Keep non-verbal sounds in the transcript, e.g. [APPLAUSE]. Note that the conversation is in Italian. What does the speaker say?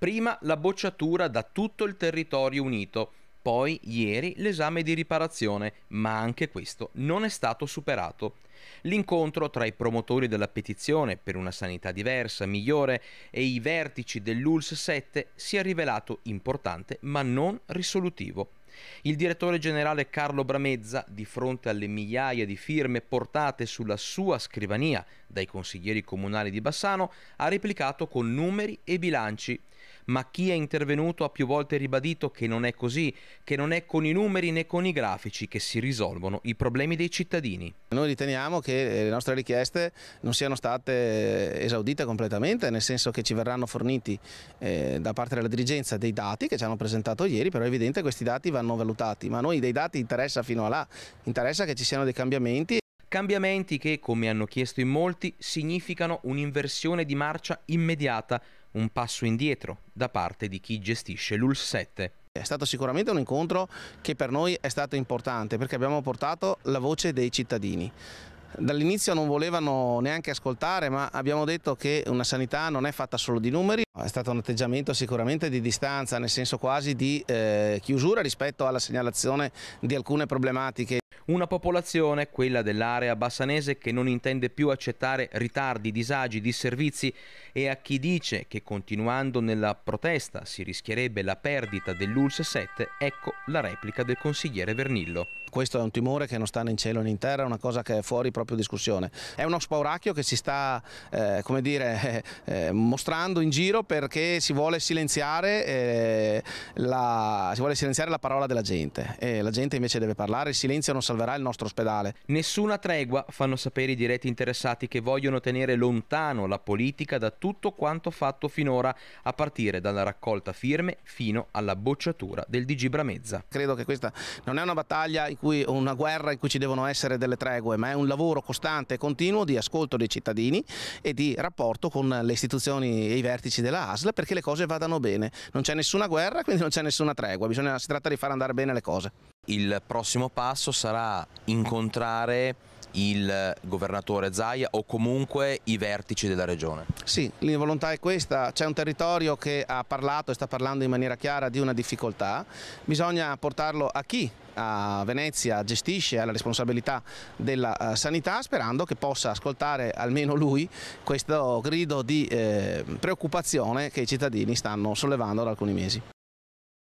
prima la bocciatura da tutto il territorio unito, poi ieri l'esame di riparazione, ma anche questo non è stato superato. L'incontro tra i promotori della petizione per una sanità diversa, migliore e i vertici dell'ULS 7 si è rivelato importante ma non risolutivo. Il direttore generale Carlo Bramezza, di fronte alle migliaia di firme portate sulla sua scrivania dai consiglieri comunali di Bassano, ha replicato con numeri e bilanci ma chi è intervenuto ha più volte ribadito che non è così, che non è con i numeri né con i grafici che si risolvono i problemi dei cittadini. Noi riteniamo che eh, le nostre richieste non siano state eh, esaudite completamente, nel senso che ci verranno forniti eh, da parte della dirigenza dei dati che ci hanno presentato ieri, però è evidente che questi dati vanno valutati, ma a noi dei dati interessa fino a là, interessa che ci siano dei cambiamenti cambiamenti che, come hanno chiesto in molti, significano un'inversione di marcia immediata un passo indietro da parte di chi gestisce l'UL7. È stato sicuramente un incontro che per noi è stato importante perché abbiamo portato la voce dei cittadini. Dall'inizio non volevano neanche ascoltare, ma abbiamo detto che una sanità non è fatta solo di numeri. È stato un atteggiamento sicuramente di distanza, nel senso quasi di eh, chiusura rispetto alla segnalazione di alcune problematiche. Una popolazione, quella dell'area bassanese, che non intende più accettare ritardi, disagi, disservizi e a chi dice che continuando nella protesta si rischierebbe la perdita dell'ULS 7, ecco la replica del consigliere Vernillo. Questo è un timore che non sta né in cielo né in terra, è una cosa che è fuori proprio discussione. È uno spauracchio che si sta eh, come dire, [LAUGHS] eh, mostrando in giro perché si vuole silenziare, eh, la, si vuole silenziare la parola della gente. E la gente invece deve parlare, il silenzio non salverà il nostro ospedale. Nessuna tregua, fanno sapere i diretti interessati che vogliono tenere lontano la politica da tutto quanto fatto finora, a partire dalla raccolta firme fino alla bocciatura del Digibramezza. Credo che questa non è una battaglia in cui, una guerra in cui ci devono essere delle tregue, ma è un lavoro costante e continuo di ascolto dei cittadini e di rapporto con le istituzioni e i vertici della ASL perché le cose vadano bene. Non c'è nessuna guerra, quindi non c'è nessuna tregua, Bisogna, si tratta di far andare bene le cose. Il prossimo passo sarà incontrare il governatore Zaia o comunque i vertici della regione? Sì, l'involontà è questa, c'è un territorio che ha parlato e sta parlando in maniera chiara di una difficoltà, bisogna portarlo a chi a Venezia gestisce la responsabilità della eh, sanità sperando che possa ascoltare almeno lui questo grido di eh, preoccupazione che i cittadini stanno sollevando da alcuni mesi.